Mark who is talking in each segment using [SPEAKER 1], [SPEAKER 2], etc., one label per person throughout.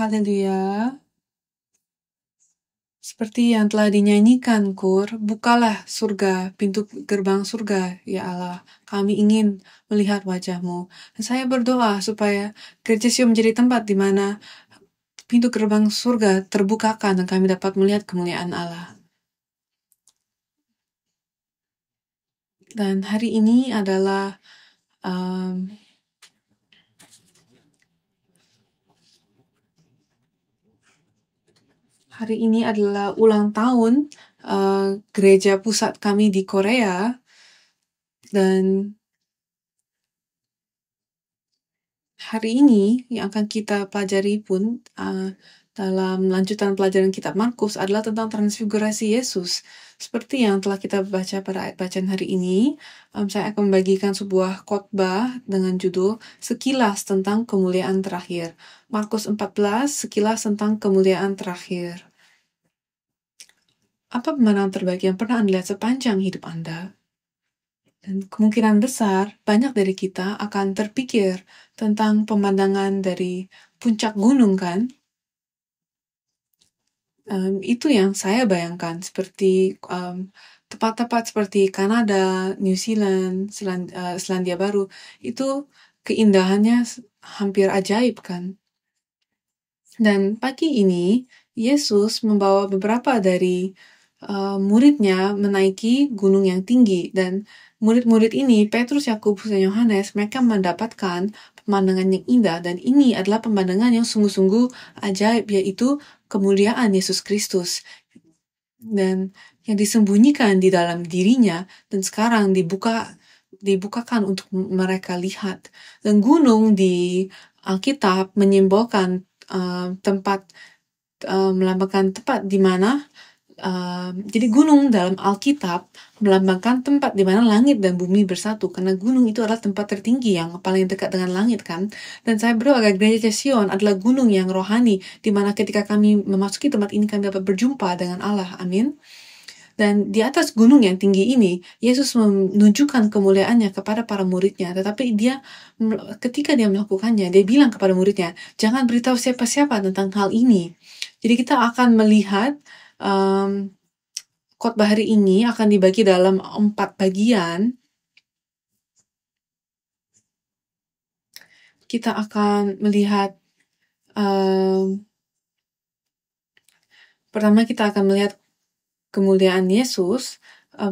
[SPEAKER 1] Haleluya. Seperti yang telah dinyanyikan Kur, bukalah surga, pintu gerbang surga, ya Allah. Kami ingin melihat wajahmu. Dan saya berdoa supaya gereja menjadi tempat di mana pintu gerbang surga terbukakan dan kami dapat melihat kemuliaan Allah. Dan hari ini adalah um, Hari ini adalah ulang tahun uh, gereja pusat kami di Korea dan hari ini yang akan kita pelajari pun uh, dalam lanjutan pelajaran kitab Markus adalah tentang transfigurasi Yesus. Seperti yang telah kita baca pada ayat bacaan hari ini, um, saya akan membagikan sebuah khotbah dengan judul Sekilas tentang kemuliaan terakhir. Markus 14, sekilas tentang kemuliaan terakhir. Apa pemandangan terbaik yang pernah Anda lihat sepanjang hidup Anda? Dan kemungkinan besar, banyak dari kita akan terpikir tentang pemandangan dari puncak gunung kan? um, itu yang saya bayangkan seperti um, tempat-tempat seperti Kanada, New Zealand, Seland, uh, eh, Selandia Baru itu keindahannya hampir ajaib kan. Dan pagi ini Yesus membawa beberapa dari uh, muridnya menaiki gunung yang tinggi dan murid-murid ini Petrus, Yakobus, dan Yohanes mereka mendapatkan pemandangan yang indah dan ini adalah pemandangan yang sungguh-sungguh ajaib yaitu kemuliaan Yesus Kristus dan yang disembunyikan di dalam dirinya dan sekarang dibuka dibukakan untuk mereka lihat dan gunung di Alkitab menyimbolkan uh, tempat uh, melambangkan tempat di mana um, jadi gunung dalam Alkitab melambangkan tempat di mana langit dan bumi bersatu karena gunung itu adalah tempat tertinggi yang paling dekat dengan langit kan dan saya berdoa agar gereja Sion adalah gunung yang rohani di mana ketika kami memasuki tempat ini kami dapat berjumpa dengan Allah amin dan di atas gunung yang tinggi ini, Yesus menunjukkan kemuliaannya kepada para muridnya. Tetapi dia, ketika dia melakukannya, dia bilang kepada muridnya, jangan beritahu siapa-siapa tentang hal ini. Jadi kita akan melihat um, khotbah hari ini akan dibagi dalam empat bagian. Kita akan melihat um, pertama kita akan melihat kemuliaan Yesus, eh,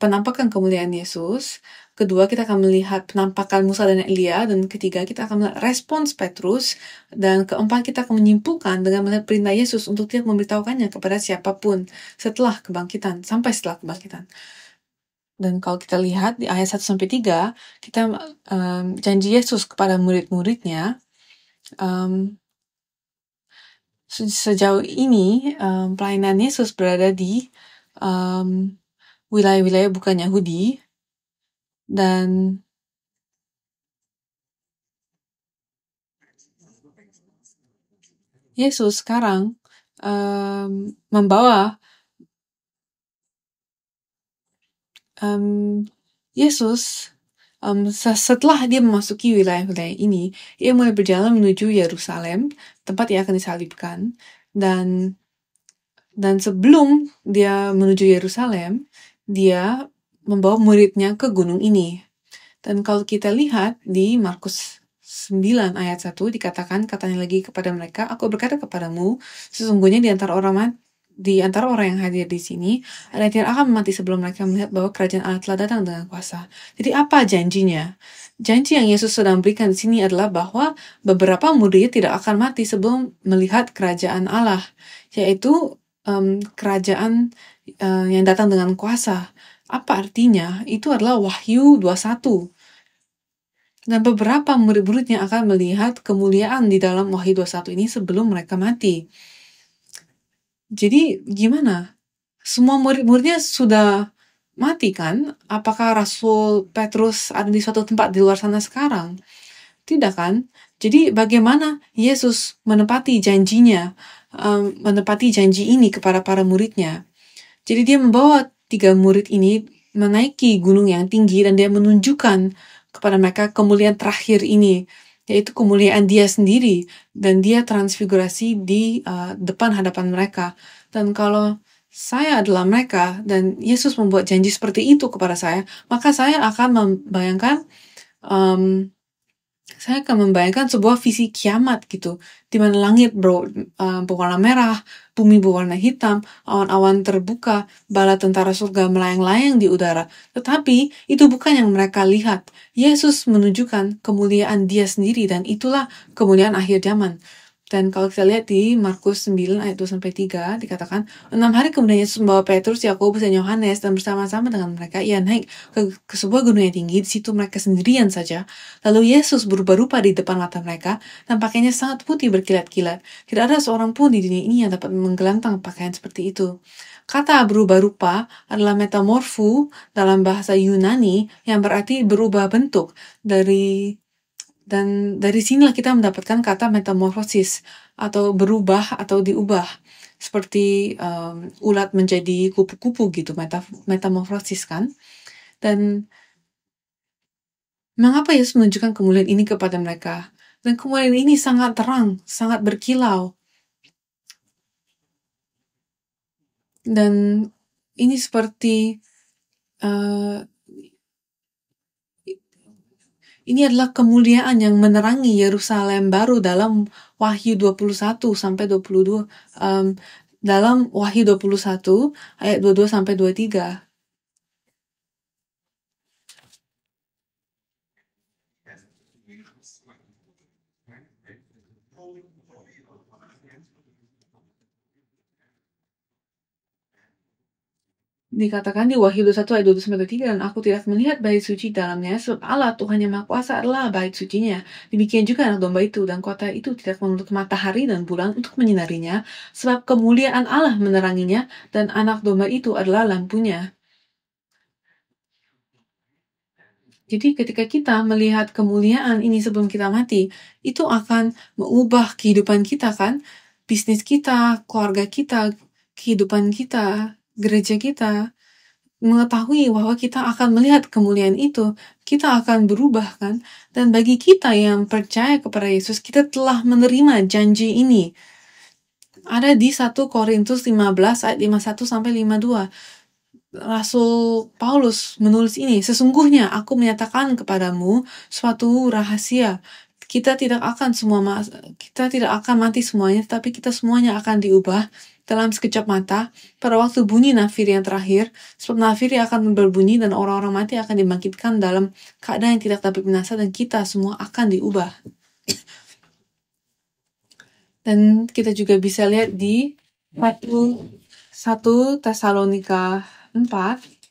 [SPEAKER 1] penampakan kemuliaan Yesus kedua kita akan melihat penampakan Musa dan Elia, dan ketiga kita akan melihat respons Petrus, dan keempat kita akan menyimpulkan dengan melihat perintah Yesus untuk tidak memberitahukannya kepada siapapun setelah kebangkitan, sampai setelah kebangkitan. Dan kalau kita lihat di ayat 1-3, kita um, janji Yesus kepada murid-muridnya, um, sejauh ini um, pelayanan Yesus berada di um, wilayah-wilayah bukan Yahudi dan Yesus sekarang um, membawa um, Yesus um, setelah dia memasuki wilayah-wilayah ini, ia mulai berjalan menuju Yerusalem, tempat ia akan disalibkan, dan dan sebelum dia menuju Yerusalem, dia membawa muridnya ke gunung ini. Dan kalau kita lihat di Markus 9 ayat 1 dikatakan katanya lagi kepada mereka, aku berkata kepadamu, sesungguhnya di antara orang mati, di antara orang yang hadir di sini, ada yang akan mati sebelum mereka melihat bahwa kerajaan Allah telah datang dengan kuasa. Jadi apa janjinya? Janji yang Yesus sedang berikan di sini adalah bahwa beberapa murid tidak akan mati sebelum melihat kerajaan Allah, yaitu um, kerajaan uh, yang datang dengan kuasa. Apa artinya? Itu adalah Wahyu 21. Dan nah, beberapa murid-muridnya akan melihat kemuliaan di dalam Wahyu 21 ini sebelum mereka mati. Jadi gimana? Semua murid-muridnya sudah mati kan? Apakah Rasul Petrus ada di suatu tempat di luar sana sekarang? Tidak kan? Jadi bagaimana Yesus menepati janjinya, um, menepati janji ini kepada para muridnya? Jadi dia membawa tiga murid ini menaiki gunung yang tinggi dan dia menunjukkan kepada mereka kemuliaan terakhir ini, yaitu kemuliaan dia sendiri dan dia transfigurasi di uh, depan hadapan mereka. Dan kalau saya adalah mereka dan Yesus membuat janji seperti itu kepada saya, maka saya akan membayangkan um, saya akan membayangkan sebuah visi kiamat gitu, di mana langit bro, uh, berwarna merah, bumi berwarna hitam, awan-awan terbuka, bala tentara surga melayang-layang di udara. Tetapi itu bukan yang mereka lihat. Yesus menunjukkan kemuliaan dia sendiri dan itulah kemuliaan akhir zaman. Dan kalau kita lihat di Markus 9 ayat 2 sampai 3 dikatakan, "Enam hari kemudian Yesus membawa Petrus, Yakobus dan Yohanes dan bersama-sama dengan mereka ia naik ke, ke sebuah gunung yang tinggi, di situ mereka sendirian saja. Lalu Yesus berubah rupa di depan mata mereka, dan pakainya sangat putih berkilat-kilat. Tidak ada seorang pun di dunia ini yang dapat menggelantang pakaian seperti itu." Kata berubah rupa adalah metamorfu dalam bahasa Yunani yang berarti berubah bentuk dari dan dari sinilah kita mendapatkan kata metamorfosis atau berubah atau diubah. Seperti um, ulat menjadi kupu-kupu gitu, meta metamorfosis kan. Dan mengapa Yesus menunjukkan kemuliaan ini kepada mereka? Dan kemuliaan ini sangat terang, sangat berkilau. Dan ini seperti uh, ini adalah kemuliaan yang menerangi Yerusalem baru dalam Wahyu 21 sampai 22 um, dalam Wahyu 21 ayat 22 sampai 23. Dikatakan di Wahyu 21 ayat 29 dan aku tidak melihat bait suci dalamnya sebab Allah Tuhan yang Maha Kuasa adalah bait sucinya. Demikian juga anak domba itu dan kota itu tidak menuntut matahari dan bulan untuk menyinarinya sebab kemuliaan Allah meneranginya dan anak domba itu adalah lampunya. Jadi ketika kita melihat kemuliaan ini sebelum kita mati, itu akan mengubah kehidupan kita kan? Bisnis kita, keluarga kita, kehidupan kita, gereja kita mengetahui bahwa kita akan melihat kemuliaan itu, kita akan berubah kan? Dan bagi kita yang percaya kepada Yesus, kita telah menerima janji ini. Ada di 1 Korintus 15 ayat 51 sampai 52. Rasul Paulus menulis ini, sesungguhnya aku menyatakan kepadamu suatu rahasia kita tidak akan semua kita tidak akan mati semuanya, tapi kita semuanya akan diubah dalam sekejap mata pada waktu bunyi nafir yang terakhir, sebab nafir yang akan berbunyi dan orang-orang mati akan dibangkitkan dalam keadaan yang tidak dapat binasa dan kita semua akan diubah. dan kita juga bisa lihat di 1 Tesalonika 4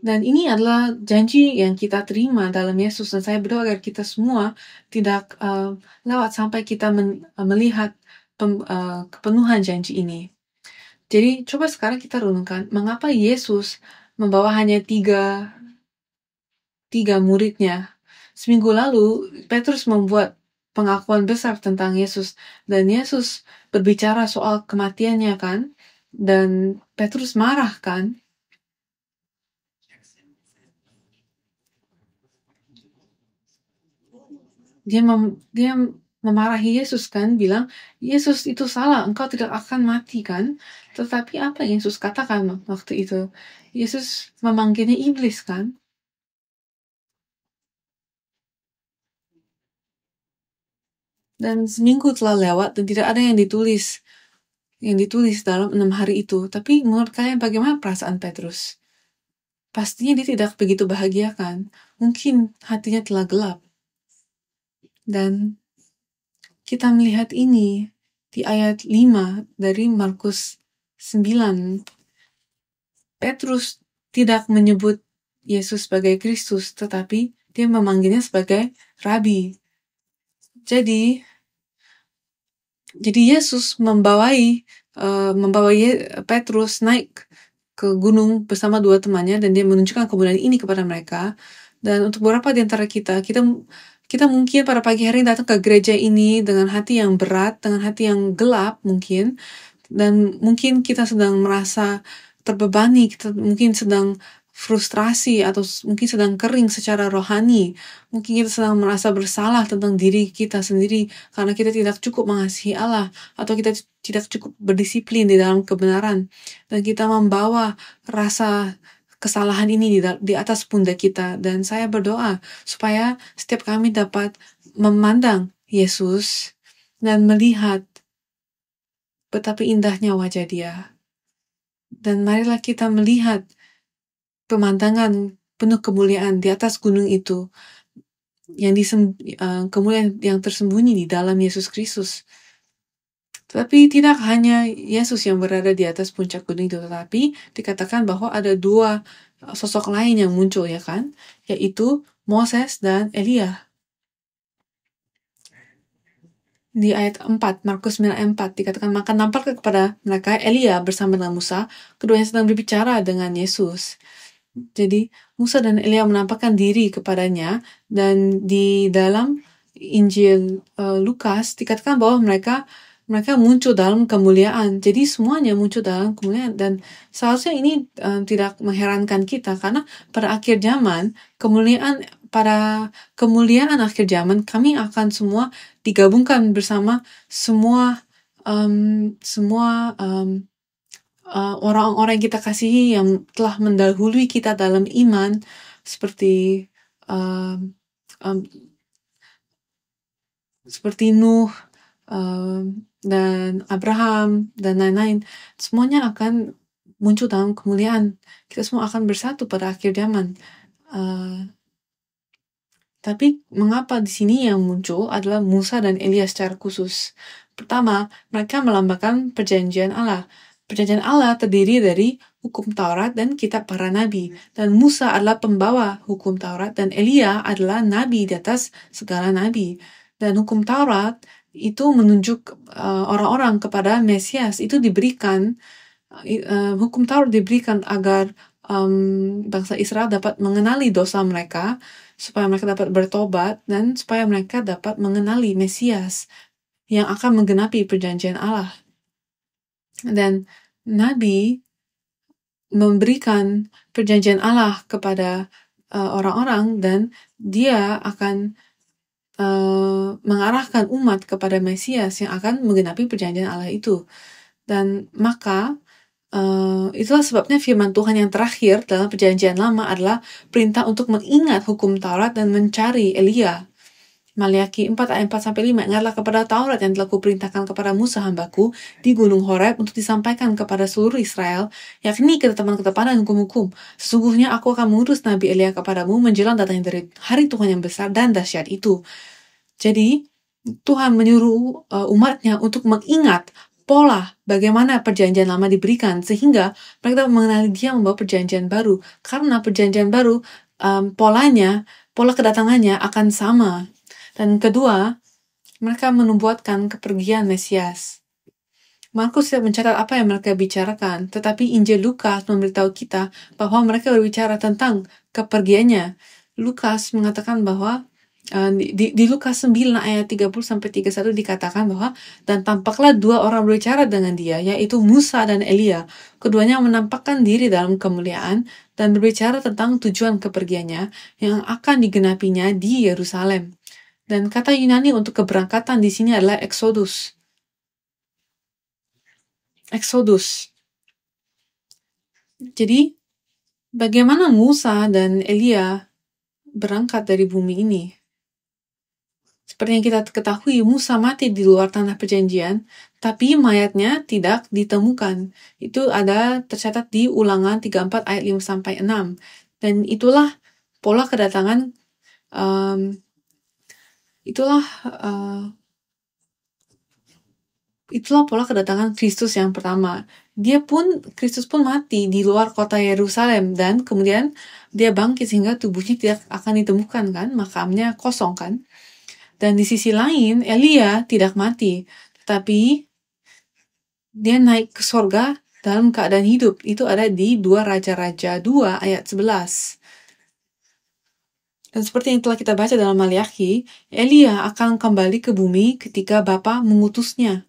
[SPEAKER 1] Dan ini adalah janji yang kita terima dalam Yesus. Dan saya berdoa agar kita semua tidak uh, lewat sampai kita men, uh, melihat pem, uh, kepenuhan janji ini. Jadi coba sekarang kita renungkan mengapa Yesus membawa hanya tiga tiga muridnya. Seminggu lalu Petrus membuat pengakuan besar tentang Yesus dan Yesus berbicara soal kematiannya kan dan Petrus marah kan dia mem, dia memarahi Yesus kan bilang Yesus itu salah engkau tidak akan mati kan tetapi apa yang Yesus katakan waktu itu Yesus memanggilnya iblis kan dan seminggu telah lewat dan tidak ada yang ditulis yang ditulis dalam enam hari itu tapi menurut kalian bagaimana perasaan Petrus pastinya dia tidak begitu bahagia kan mungkin hatinya telah gelap dan kita melihat ini di ayat 5 dari Markus 9. Petrus tidak menyebut Yesus sebagai Kristus, tetapi dia memanggilnya sebagai Rabi. Jadi, jadi Yesus membawai uh, eh, membawa Petrus naik ke gunung bersama dua temannya dan dia menunjukkan kebenaran ini kepada mereka. Dan untuk beberapa di antara kita, kita kita mungkin pada pagi hari datang ke gereja ini dengan hati yang berat, dengan hati yang gelap mungkin, dan mungkin kita sedang merasa terbebani, kita mungkin sedang frustrasi atau mungkin sedang kering secara rohani. Mungkin kita sedang merasa bersalah tentang diri kita sendiri karena kita tidak cukup mengasihi Allah atau kita tidak cukup berdisiplin di dalam kebenaran. Dan kita membawa rasa kesalahan ini di, di atas pundak kita. Dan saya berdoa supaya setiap kami dapat memandang Yesus dan melihat betapa indahnya wajah dia. Dan marilah kita melihat pemandangan penuh kemuliaan di atas gunung itu yang disem, uh, kemuliaan yang tersembunyi di dalam Yesus Kristus tetapi tidak hanya Yesus yang berada di atas puncak gunung itu, tetapi dikatakan bahwa ada dua eh, sosok lain yang muncul ya kan, yaitu Moses dan Elia. Di ayat 4, Markus 9 ayat 4 dikatakan, maka nampak kepada mereka Elia bersama dengan Musa, keduanya sedang berbicara dengan Yesus. Jadi Musa dan Elia menampakkan diri kepadanya dan di dalam Injil uh, Lukas dikatakan bahwa mereka mereka muncul dalam kemuliaan. Jadi semuanya muncul dalam kemuliaan dan seharusnya ini um, tidak mengherankan kita karena pada akhir zaman kemuliaan pada kemuliaan akhir zaman kami akan semua digabungkan bersama semua um, semua um, uh, orang-orang yang kita kasihi yang telah mendahului kita dalam iman seperti um, um, seperti Nuh um, dan Abraham dan lain-lain semuanya akan muncul dalam kemuliaan kita semua akan bersatu pada akhir zaman uh, tapi mengapa di sini yang muncul adalah Musa dan Elia secara khusus pertama mereka melambangkan perjanjian Allah perjanjian Allah terdiri dari hukum Taurat dan kitab para nabi. Dan Musa adalah pembawa hukum Taurat dan Elia adalah nabi di atas segala nabi. Dan hukum Taurat itu menunjuk eh, orang-orang uh, kepada Mesias itu diberikan uh, hukum Taurat diberikan agar um, bangsa Israel dapat mengenali dosa mereka supaya mereka dapat bertobat dan supaya mereka dapat mengenali Mesias yang akan menggenapi perjanjian Allah dan Nabi memberikan perjanjian Allah kepada orang-orang uh, orang -orang, dan dia akan Eh, mengarahkan umat kepada Mesias yang akan menggenapi perjanjian Allah itu. Dan maka Uh, itulah sebabnya firman Tuhan yang terakhir dalam perjanjian lama adalah perintah untuk mengingat hukum Taurat dan mencari Elia Maliaki 4 ayat 4 sampai 5 ingatlah kepada Taurat yang telah kuperintahkan kepada Musa hambaku di gunung Horeb untuk disampaikan kepada seluruh Israel yakni ketetapan-ketetapan dan hukum-hukum sesungguhnya aku akan mengurus Nabi Elia kepadamu menjelang datangnya dari hari Tuhan yang besar dan dahsyat itu jadi Tuhan menyuruh uh, umatnya untuk mengingat pola bagaimana perjanjian lama diberikan sehingga mereka dapat mengenali dia membawa perjanjian baru karena perjanjian baru um, polanya pola kedatangannya akan sama dan kedua, mereka menubuatkan kepergian Mesias. Markus tidak mencatat apa yang mereka bicarakan, tetapi Injil Lukas memberitahu kita bahwa mereka berbicara tentang kepergiannya. Lukas mengatakan bahwa eh, di, di Lukas 9 ayat 30 sampai 31 dikatakan bahwa dan tampaklah dua orang berbicara dengan dia yaitu Musa dan Elia. Keduanya menampakkan diri dalam kemuliaan dan berbicara tentang tujuan kepergiannya yang akan digenapinya di Yerusalem. Dan kata Yunani untuk keberangkatan di sini adalah Exodus. Exodus. Jadi, bagaimana Musa dan Elia berangkat dari bumi ini? Seperti yang kita ketahui, Musa mati di luar tanah perjanjian, tapi mayatnya tidak ditemukan. Itu ada tercatat di ulangan 34 ayat 5-6. Dan itulah pola kedatangan um, itulah uh, itulah pola kedatangan Kristus yang pertama. Dia pun Kristus pun mati di luar kota Yerusalem dan kemudian dia bangkit sehingga tubuhnya tidak akan ditemukan kan, makamnya kosong kan. Dan di sisi lain Elia tidak mati, tetapi dia naik ke sorga dalam keadaan hidup. Itu ada di dua Raja-Raja dua ayat 11. Dan seperti yang telah kita baca dalam Maliaki, Elia akan kembali ke bumi ketika Bapa mengutusnya.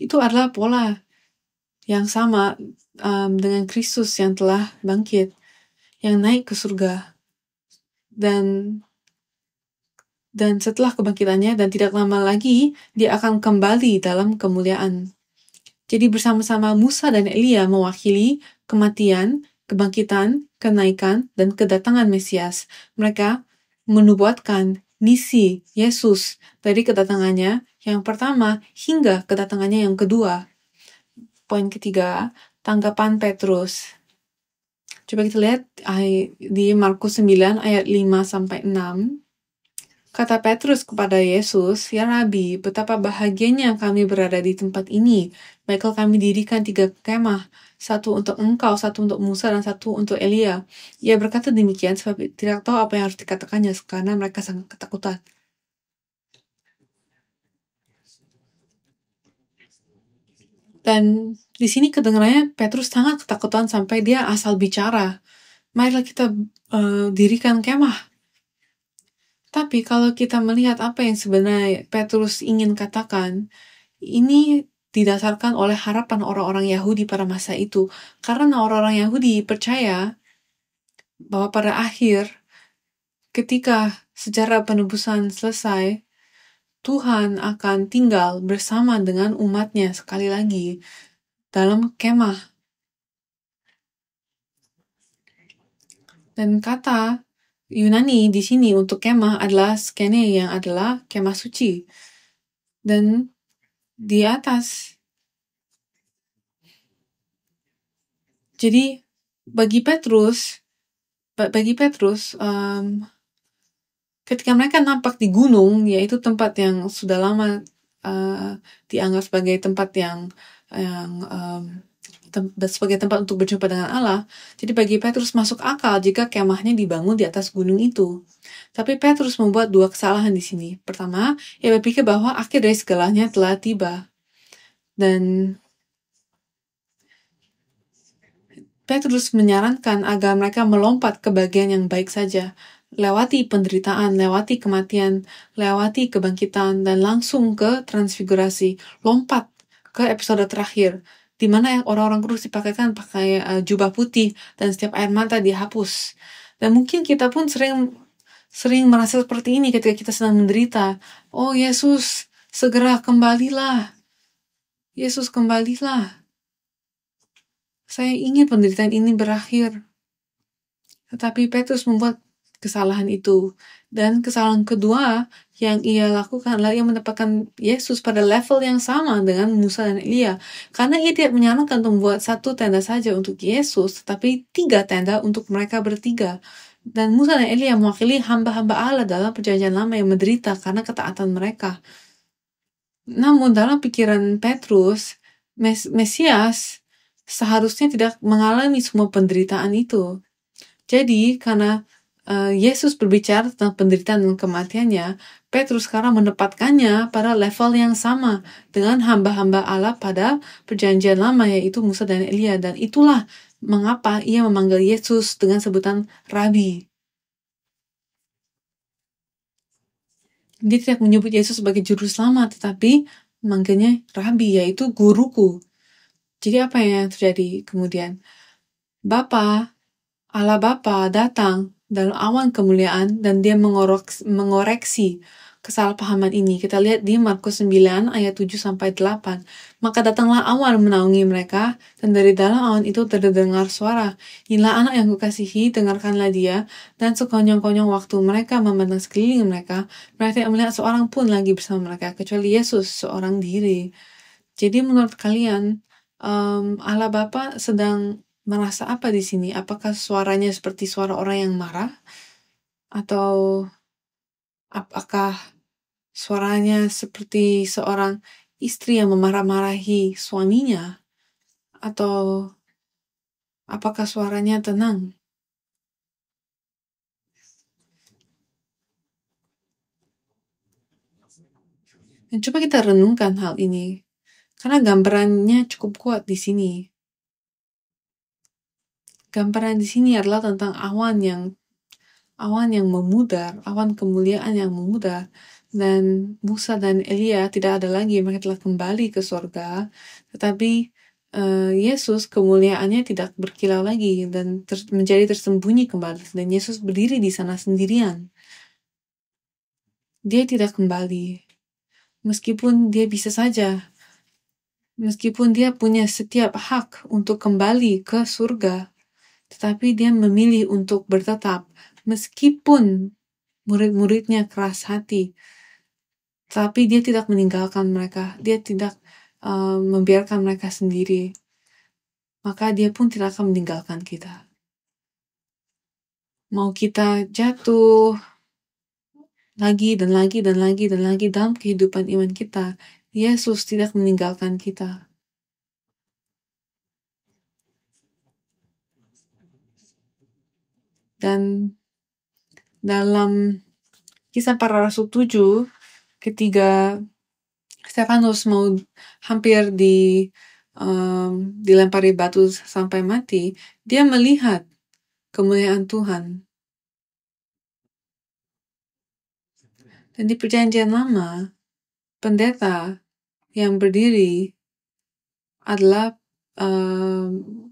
[SPEAKER 1] Itu adalah pola yang sama um, dengan Kristus yang telah bangkit, yang naik ke surga. Dan dan setelah kebangkitannya dan tidak lama lagi dia akan kembali dalam kemuliaan. Jadi bersama-sama Musa dan Elia mewakili kematian kebangkitan, kenaikan, dan kedatangan Mesias. Mereka menubuatkan misi Yesus dari kedatangannya yang pertama hingga kedatangannya yang kedua. Poin ketiga, tanggapan Petrus. Coba kita lihat eh, di Markus 9 ayat 5 sampai 6. Kata Petrus kepada Yesus, Ya Rabi, betapa bahagianya kami berada di tempat ini. Baiklah kami dirikan tiga kemah, satu untuk engkau, satu untuk Musa, dan satu untuk Elia. Ia berkata demikian sebab tidak tahu apa yang harus dikatakannya karena mereka sangat ketakutan. Dan di sini kedengarannya Petrus sangat ketakutan sampai dia asal bicara. Marilah kita uh, dirikan kemah. Tapi kalau kita melihat apa yang sebenarnya Petrus ingin katakan, ini didasarkan oleh harapan orang-orang Yahudi pada masa itu. Karena orang-orang Yahudi percaya bahwa pada akhir, ketika sejarah penebusan selesai, Tuhan akan tinggal bersama dengan umatnya sekali lagi dalam kemah. Dan kata Yunani di sini untuk kemah adalah skene yang adalah kemah suci. Dan di atas. Jadi bagi Petrus, bagi Petrus, um, ketika mereka nampak di gunung, yaitu tempat yang sudah lama uh, dianggap sebagai tempat yang yang um, tem sebagai tempat untuk berjumpa dengan Allah, jadi bagi Petrus masuk akal jika kemahnya dibangun di atas gunung itu. Tapi Petrus membuat dua kesalahan di sini. Pertama, ia berpikir bahwa akhir dari segalanya telah tiba. Dan Petrus menyarankan agar mereka melompat ke bagian yang baik saja, lewati penderitaan, lewati kematian, lewati kebangkitan, dan langsung ke transfigurasi, lompat ke episode terakhir, di mana yang orang-orang kudus dipakaikan pakai uh, jubah putih dan setiap air mata dihapus. Dan mungkin kita pun sering sering merasa seperti ini ketika kita sedang menderita. Oh Yesus, segera kembalilah. Yesus kembalilah. Saya ingin penderitaan ini berakhir. Tetapi Petrus membuat kesalahan itu. Dan kesalahan kedua yang ia lakukan adalah ia menempatkan Yesus pada level yang sama dengan Musa dan Elia. Karena ia tidak menyarankan untuk membuat satu tenda saja untuk Yesus, tetapi tiga tenda untuk mereka bertiga. Dan Musa dan Elia mewakili hamba-hamba Allah dalam perjanjian lama yang menderita karena ketaatan mereka. Namun dalam pikiran Petrus, Mes Mesias seharusnya tidak mengalami semua penderitaan itu. Jadi karena Eh, Yesus berbicara tentang penderitaan dan kematiannya, Petrus sekarang menempatkannya pada level yang sama dengan hamba-hamba Allah pada perjanjian lama yaitu Musa dan Elia dan itulah mengapa ia memanggil Yesus dengan sebutan Rabi. Dia tidak menyebut Yesus sebagai juru selamat, tetapi manggilnya Rabi, yaitu guruku. Jadi apa yang terjadi kemudian? Bapa, Allah Bapa datang dalam awan kemuliaan dan dia mengoreksi, mengoreksi kesalahpahaman ini. Kita lihat di Markus 9 ayat 7 sampai 8. Maka datanglah awan menaungi mereka dan dari dalam awan itu terdengar suara, "Inilah anak yang kukasihi, dengarkanlah dia." Dan sekonyong-konyong waktu mereka memandang sekeliling mereka, mereka tidak melihat seorang pun lagi bersama mereka kecuali Yesus seorang diri. Jadi menurut kalian, um, Allah Bapa sedang merasa apa di sini? Apakah suaranya seperti suara orang yang marah? Atau apakah suaranya seperti seorang istri yang memarah-marahi suaminya? Atau apakah suaranya tenang? Dan coba kita renungkan hal ini, karena gambarannya cukup kuat di sini. Gambaran di sini adalah tentang awan yang awan yang memudar, awan kemuliaan yang memudar. Dan Musa dan Elia tidak ada lagi, mereka telah kembali ke surga. Tetapi uh, Yesus kemuliaannya tidak berkilau lagi dan ter menjadi tersembunyi kembali. Dan Yesus berdiri di sana sendirian. Dia tidak kembali. Meskipun dia bisa saja, meskipun dia punya setiap hak untuk kembali ke surga, tetapi dia memilih untuk bertetap meskipun murid-muridnya keras hati. Tapi dia tidak meninggalkan mereka, dia tidak uh, membiarkan mereka sendiri. Maka dia pun tidak akan meninggalkan kita. Mau kita jatuh lagi dan lagi dan lagi dan lagi dalam kehidupan iman kita, Yesus tidak meninggalkan kita. Dan dalam kisah para rasul 7 ketika Stefanus mau hampir di um, dilempari batu sampai mati, dia melihat kemuliaan Tuhan. Dan di perjanjian lama, pendeta yang berdiri adalah um,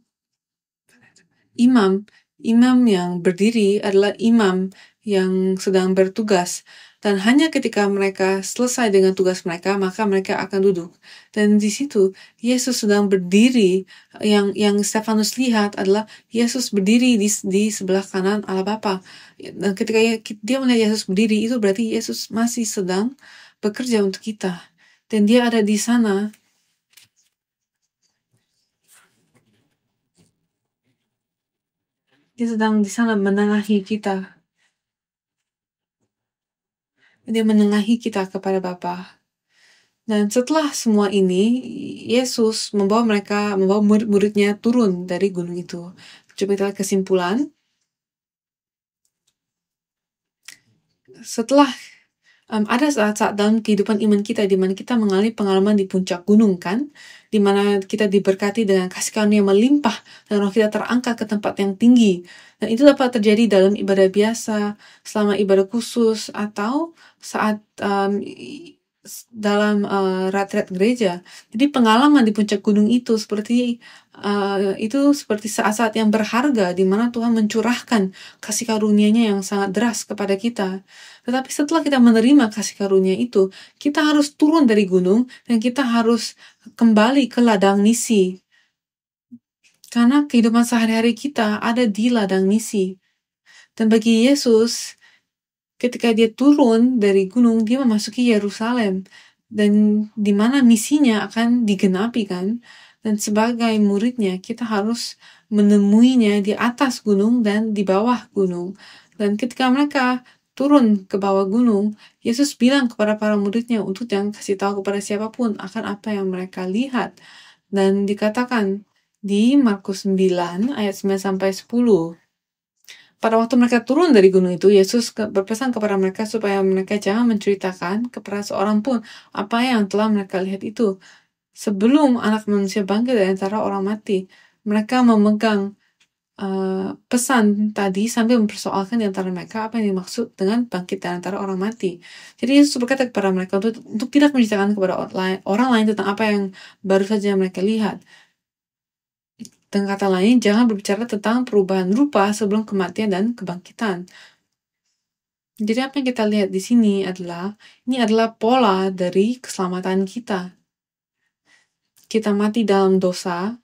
[SPEAKER 1] imam Imam yang berdiri adalah imam yang sedang bertugas dan hanya ketika mereka selesai dengan tugas mereka maka mereka akan duduk dan di situ Yesus sedang berdiri yang yang Stefanus lihat adalah Yesus berdiri di, di sebelah kanan Allah Bapa dan ketika dia melihat Yesus berdiri itu berarti Yesus masih sedang bekerja untuk kita dan dia ada di sana dia sedang di sana menengahi kita. Dia menengahi kita kepada Bapa. Dan setelah semua ini, Yesus membawa mereka, membawa murid-muridnya turun dari gunung itu. Coba kita kesimpulan. Setelah um, ada saat-saat dalam kehidupan iman kita di mana kita mengalami pengalaman di puncak gunung kan, di mana kita diberkati dengan kasih karunia yang melimpah dan roh kita terangkat ke tempat yang tinggi. Dan itu dapat terjadi dalam ibadah biasa, selama ibadah khusus, atau saat um, dalam uh, retret gereja. Jadi pengalaman di puncak gunung itu seperti uh, itu seperti saat-saat yang berharga di mana Tuhan mencurahkan kasih karunia-Nya yang sangat deras kepada kita. Tetapi setelah kita menerima kasih karunia itu, kita harus turun dari gunung dan kita harus kembali ke ladang misi. Karena kehidupan sehari-hari kita ada di ladang misi. Dan bagi Yesus, ketika dia turun dari gunung dia memasuki Yerusalem dan di mana misinya akan digenapi kan dan sebagai muridnya kita harus menemuinya di atas gunung dan di bawah gunung dan ketika mereka turun ke bawah gunung Yesus bilang kepada para muridnya untuk yang kasih tahu kepada siapapun akan apa yang mereka lihat dan dikatakan di Markus 9 ayat 9 sampai 10 pada waktu mereka turun dari gunung itu, Yesus berpesan kepada mereka supaya mereka jangan menceritakan kepada seorang pun apa yang telah mereka lihat itu. Sebelum anak manusia bangkit dari antara orang mati, mereka memegang uh, pesan tadi sambil mempersoalkan di antara mereka apa yang dimaksud dengan bangkit dari antara orang mati. Jadi Yesus berkata kepada mereka untuk, untuk tidak menceritakan kepada orang lain tentang apa yang baru saja mereka lihat dengan kata lain, jangan berbicara tentang perubahan rupa sebelum kematian dan kebangkitan. Jadi apa yang kita lihat di sini adalah ini adalah pola dari keselamatan kita. Kita mati dalam dosa,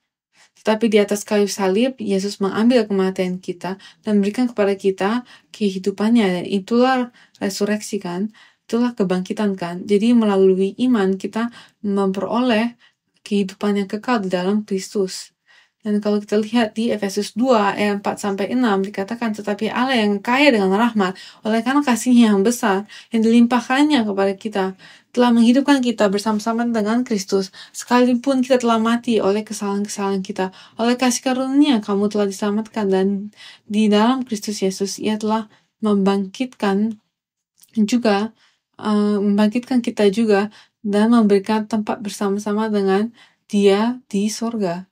[SPEAKER 1] tetapi di atas kayu salib, Yesus mengambil kematian kita dan berikan kepada kita kehidupannya. Dan itulah resurreksi kan, itulah kebangkitan kan. Jadi melalui iman kita memperoleh kehidupan yang kekal di dalam Kristus. Dan kalau kita lihat di Efesus 2 ayat 4 sampai 6 dikatakan tetapi Allah yang kaya dengan rahmat oleh karena kasihnya yang besar yang dilimpahkannya kepada kita telah menghidupkan kita bersama-sama dengan Kristus sekalipun kita telah mati oleh kesalahan-kesalahan kita oleh kasih karunia kamu telah diselamatkan dan di dalam Kristus Yesus ia telah membangkitkan juga uh, membangkitkan kita juga dan memberikan tempat bersama-sama dengan dia di sorga.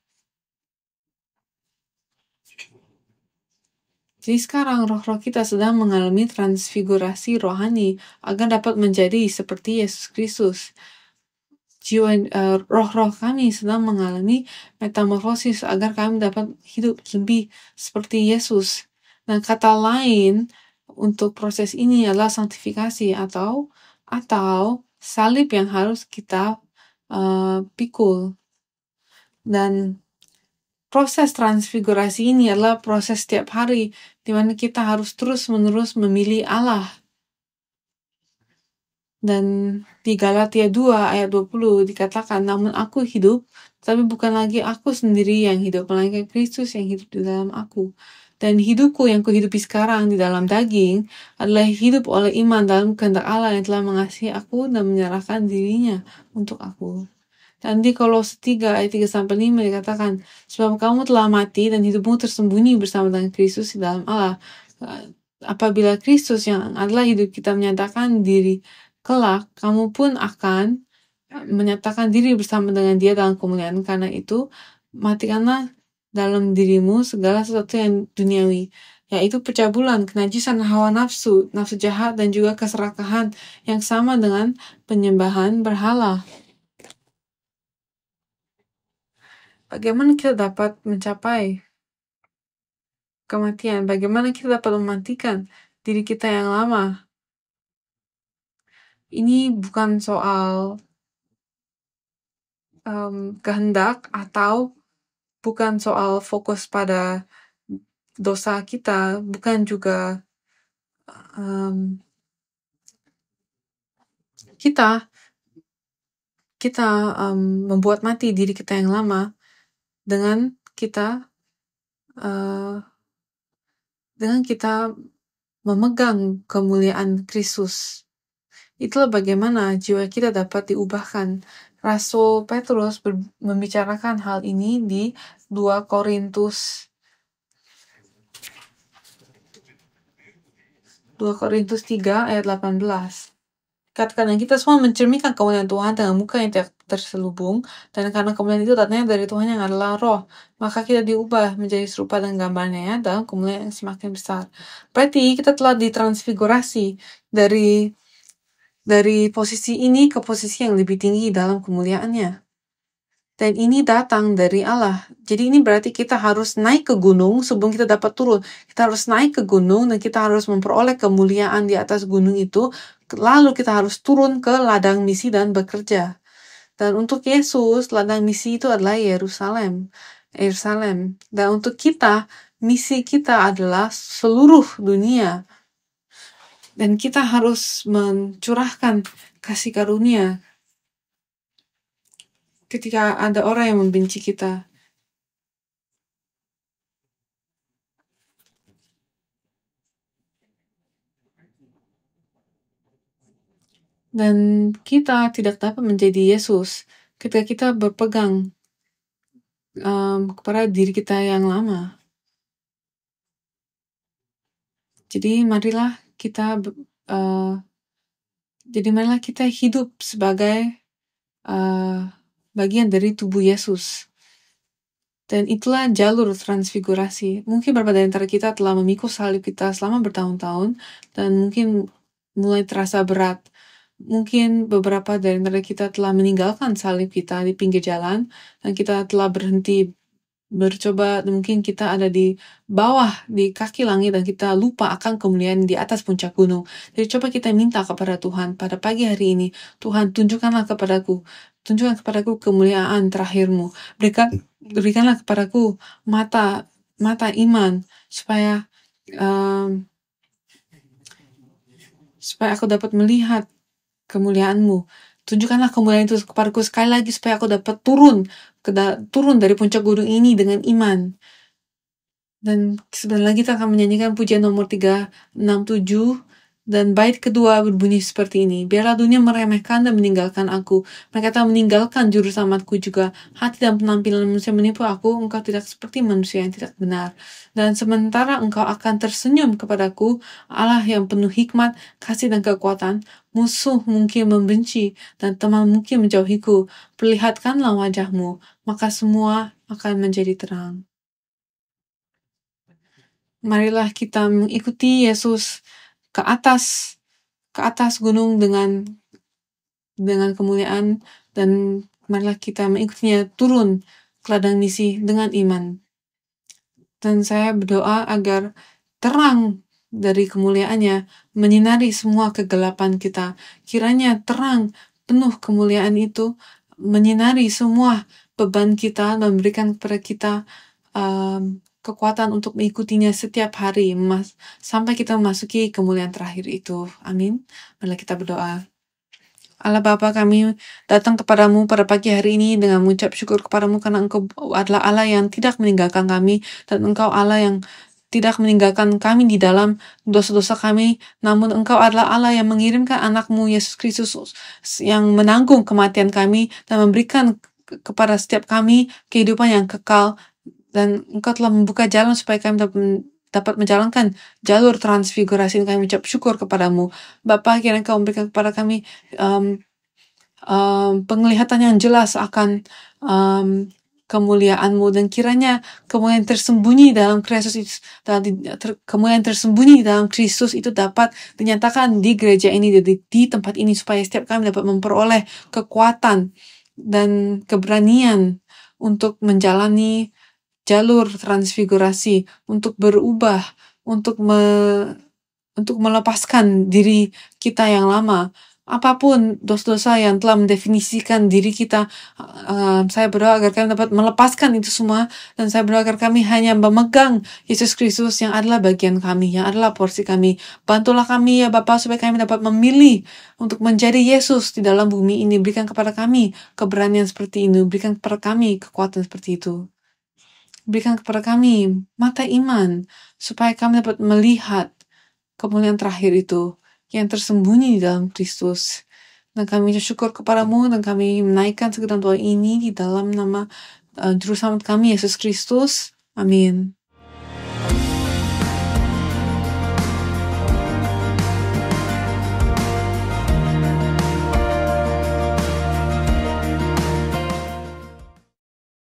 [SPEAKER 1] Jadi sekarang roh-roh kita sedang mengalami transfigurasi rohani agar dapat menjadi seperti Yesus Kristus. Jiwa roh eh, roh-roh kami sedang mengalami metamorfosis agar kami dapat hidup lebih seperti Yesus. Nah, kata lain untuk proses ini adalah santifikasi atau atau salib yang harus kita uh, pikul. Dan proses transfigurasi ini adalah proses setiap hari di mana kita harus terus-menerus memilih Allah. Dan di Galatia 2 ayat 20 dikatakan, namun aku hidup, tapi bukan lagi aku sendiri yang hidup, melainkan Kristus yang hidup di dalam aku. Dan hidupku yang kuhidupi sekarang di dalam daging adalah hidup oleh iman dalam kehendak Allah yang telah mengasihi aku dan menyerahkan dirinya untuk aku. Nanti kalau 3 ayat 3 sampai 5 dikatakan, sebab kamu telah mati dan hidupmu tersembunyi bersama dengan Kristus di dalam Allah. Eh, apabila Kristus yang adalah hidup kita menyatakan diri kelak, kamu pun akan eh, menyatakan diri bersama dengan dia dalam kemuliaan. Karena itu, matikanlah dalam dirimu segala sesuatu yang duniawi, yaitu percabulan, kenajisan hawa nafsu, nafsu jahat, dan juga keserakahan yang sama dengan penyembahan berhala. bagaimana kita dapat mencapai kematian, bagaimana kita dapat mematikan diri kita yang lama. Ini bukan soal um, kehendak atau bukan soal fokus pada dosa kita, bukan juga um, kita kita um, membuat mati diri kita yang lama, dengan kita uh, dengan kita memegang kemuliaan Kristus. Itulah bagaimana jiwa kita dapat diubahkan. Rasul Petrus membicarakan hal ini di 2 Korintus 2 Korintus 3 ayat 18. Katakan kita semua mencerminkan kemuliaan Tuhan dengan muka yang tidak terselubung, dan karena kemuliaan itu datangnya dari Tuhan yang adalah roh, maka kita diubah menjadi serupa dengan gambarnya ya, dalam kemuliaan yang semakin besar. Berarti kita telah ditransfigurasi dari dari posisi ini ke posisi yang lebih tinggi dalam kemuliaannya. Dan ini datang dari Allah. Jadi ini berarti kita harus naik ke gunung sebelum kita dapat turun. Kita harus naik ke gunung dan kita harus memperoleh kemuliaan di atas gunung itu. Lalu kita harus turun ke ladang misi dan bekerja. Dan untuk Yesus, ladang misi itu adalah Yerusalem. Yerusalem. Dan untuk kita, misi kita adalah seluruh dunia. Dan kita harus mencurahkan kasih karunia ketika ada orang yang membenci kita. dan kita tidak dapat menjadi Yesus ketika kita berpegang um, kepada diri kita yang lama. Jadi marilah kita uh, jadi marilah kita hidup sebagai uh, bagian dari tubuh Yesus. Dan itulah jalur transfigurasi. Mungkin beberapa dari antara kita telah memikul salib kita selama bertahun-tahun dan mungkin mulai terasa berat Mungkin beberapa dari mereka kita telah meninggalkan salib kita di pinggir jalan dan kita telah berhenti bercoba mungkin kita ada di bawah di kaki langit dan kita lupa akan kemuliaan di atas puncak gunung. Jadi coba kita minta kepada Tuhan pada pagi hari ini, Tuhan tunjukkanlah kepadaku, tunjukkan kepadaku kemuliaan terakhirmu. Berikan berikanlah kepadaku mata mata iman supaya um, supaya aku dapat melihat Kemuliaanmu Tunjukkanlah kemuliaan itu kepadaku sekali lagi supaya aku dapat turun ke da turun dari puncak gunung ini dengan iman. Dan sebentar lagi kita akan menyanyikan pujian nomor 367 dan bait kedua berbunyi seperti ini. Biarlah dunia meremehkan dan meninggalkan aku. Mereka telah meninggalkan juru selamatku juga. Hati dan penampilan manusia menipu aku. Engkau tidak seperti manusia yang tidak benar. Dan sementara engkau akan tersenyum kepadaku, Allah yang penuh hikmat, kasih dan kekuatan, musuh mungkin membenci, dan teman mungkin menjauhiku, perlihatkanlah wajahmu, maka semua akan menjadi terang. Marilah kita mengikuti Yesus ke atas, ke atas gunung dengan dengan kemuliaan dan marilah kita mengikutinya turun ke ladang misi dengan iman. Dan saya berdoa agar terang dari kemuliaannya menyinari semua kegelapan kita. Kiranya terang penuh kemuliaan itu menyinari semua beban kita memberikan kepada kita um, kekuatan untuk mengikutinya setiap hari mas sampai kita memasuki kemuliaan terakhir itu. Amin. Mari kita berdoa. Allah Bapa kami datang kepadamu pada pagi hari ini dengan mengucap syukur kepadamu karena engkau adalah Allah yang tidak meninggalkan kami dan engkau Allah yang tidak meninggalkan kami di dalam dosa-dosa kami, namun Engkau adalah Allah yang mengirimkan anakmu, Yesus Kristus, yang menanggung kematian kami dan memberikan kepada setiap kami kehidupan yang kekal. Dan Engkau telah membuka jalan supaya kami dapat menjalankan jalur transfigurasi yang kami ucap syukur kepadamu. Bapak, kiranya Engkau memberikan kepada kami um, um, penglihatan yang jelas akan um, Kemuliaanmu dan kiranya kemuliaan tersembunyi dalam Kristus dalam ter, kemuliaan tersembunyi dalam Kristus itu dapat dinyatakan di gereja ini di, di tempat ini supaya setiap kami dapat memperoleh kekuatan dan keberanian untuk menjalani jalur transfigurasi untuk berubah untuk me, untuk melepaskan diri kita yang lama apapun dosa-dosa yang telah mendefinisikan diri kita. Eh, saya berdoa agar kami dapat melepaskan itu semua dan saya berdoa agar kami hanya memegang Yesus Kristus yang adalah bagian kami, yang adalah porsi kami. Bantulah kami ya Bapa supaya kami dapat memilih untuk menjadi Yesus di dalam bumi ini. Berikan kepada kami keberanian seperti ini, berikan kepada kami kekuatan seperti itu. Berikan kepada kami mata iman supaya kami dapat melihat kemuliaan terakhir itu yang tersembunyi di dalam Kristus. Dan kami bersyukur kepadamu dan kami menaikkan segala doa ini di dalam nama uh, Juru Selamat kami, Yesus Kristus. Amin.